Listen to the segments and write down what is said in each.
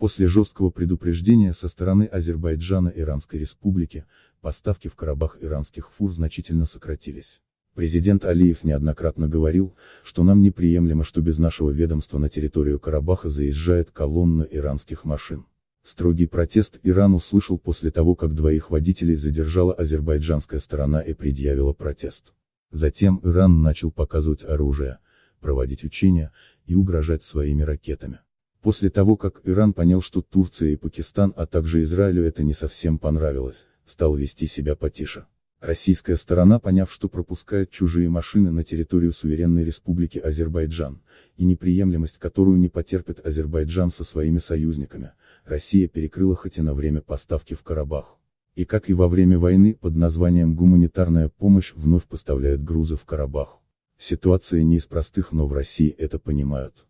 После жесткого предупреждения со стороны Азербайджана Иранской Республики, поставки в Карабах иранских фур значительно сократились. Президент Алиев неоднократно говорил, что нам неприемлемо, что без нашего ведомства на территорию Карабаха заезжает колонна иранских машин. Строгий протест Иран услышал после того, как двоих водителей задержала азербайджанская сторона и предъявила протест. Затем Иран начал показывать оружие, проводить учения и угрожать своими ракетами. После того, как Иран понял, что Турция и Пакистан, а также Израилю это не совсем понравилось, стал вести себя потише. Российская сторона, поняв, что пропускает чужие машины на территорию суверенной республики Азербайджан, и неприемлемость которую не потерпит Азербайджан со своими союзниками, Россия перекрыла хоть и на время поставки в Карабах. И как и во время войны под названием «гуманитарная помощь» вновь поставляют грузы в Карабах. Ситуация не из простых, но в России это понимают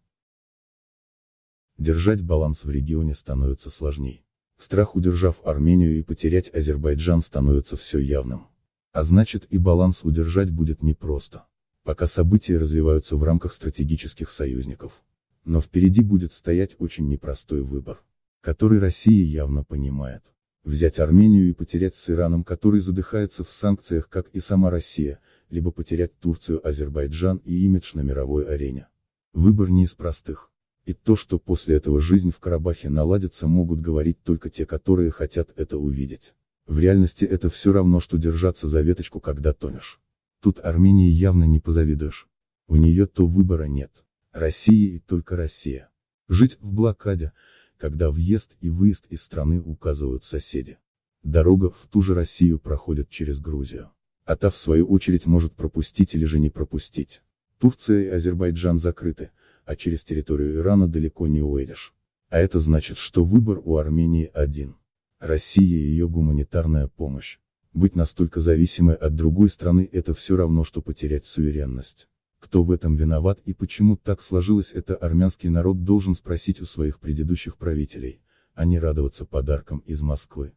держать баланс в регионе становится сложнее. Страх удержав Армению и потерять Азербайджан становится все явным. А значит и баланс удержать будет непросто. Пока события развиваются в рамках стратегических союзников. Но впереди будет стоять очень непростой выбор, который Россия явно понимает. Взять Армению и потерять с Ираном, который задыхается в санкциях, как и сама Россия, либо потерять Турцию, Азербайджан и имидж на мировой арене. Выбор не из простых. И то, что после этого жизнь в Карабахе наладится, могут говорить только те, которые хотят это увидеть. В реальности это все равно, что держаться за веточку, когда тонешь. Тут Армении явно не позавидуешь. У нее то выбора нет. Россия и только Россия. Жить в блокаде, когда въезд и выезд из страны указывают соседи. Дорога в ту же Россию проходит через Грузию. А та в свою очередь может пропустить или же не пропустить. Турция и Азербайджан закрыты, а через территорию Ирана далеко не уедешь. А это значит, что выбор у Армении один. Россия и ее гуманитарная помощь. Быть настолько зависимой от другой страны – это все равно, что потерять суверенность. Кто в этом виноват и почему так сложилось это армянский народ должен спросить у своих предыдущих правителей, а не радоваться подаркам из Москвы.